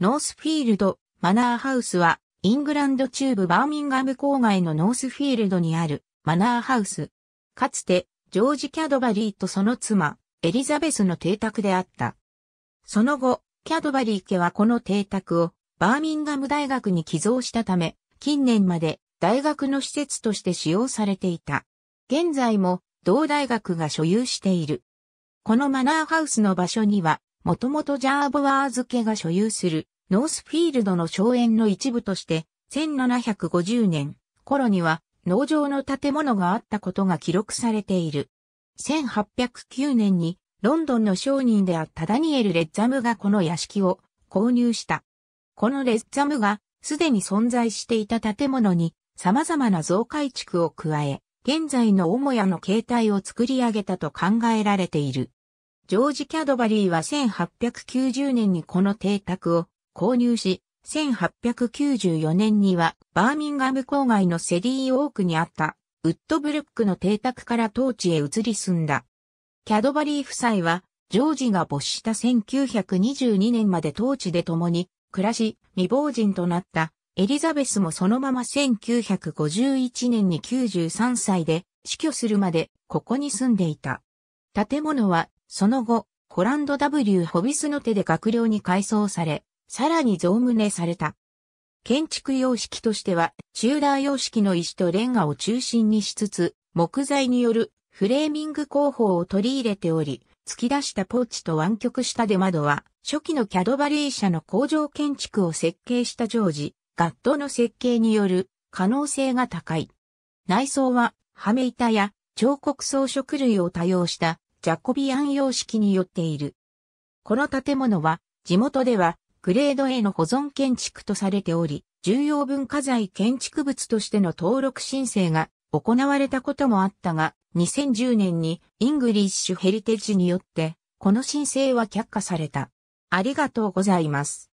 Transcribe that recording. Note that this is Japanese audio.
ノースフィールド、マナーハウスは、イングランド中部バーミンガム郊外のノースフィールドにあるマナーハウス。かつて、ジョージ・キャドバリーとその妻、エリザベスの邸宅であった。その後、キャドバリー家はこの邸宅をバーミンガム大学に寄贈したため、近年まで大学の施設として使用されていた。現在も同大学が所有している。このマナーハウスの場所にはもともとジャーボワーズ家が所有するノースフィールドの荘園の一部として、1750年頃には農場の建物があったことが記録されている。1809年にロンドンの商人であったダニエル・レッザムがこの屋敷を購入した。このレッザムがすでに存在していた建物に様々な増改築を加え、現在の母屋の形態を作り上げたと考えられている。ジョージ・キャドバリーは1890年にこの邸宅を購入し、1894年にはバーミンガム郊外のセリー・オークにあったウッドブルックの邸宅から当地へ移り住んだ。キャドバリー夫妻はジョージが没した1922年まで当地で共に暮らし未亡人となったエリザベスもそのまま1951年に93歳で死去するまでここに住んでいた。建物はその後、コランド W ホビスの手で閣僚に改装され、さらに増棟された。建築様式としては、チューダー様式の石とレンガを中心にしつつ、木材によるフレーミング工法を取り入れており、突き出したポーチと湾曲した出窓は、初期のキャドバリー社の工場建築を設計したジョージ、ガットの設計による可能性が高い。内装は、羽目板や彫刻装飾類を多用したジャコビアン様式によっている。この建物は、地元では、グレード A の保存建築とされており、重要文化財建築物としての登録申請が行われたこともあったが、2010年にイングリッシュヘリテージによって、この申請は却下された。ありがとうございます。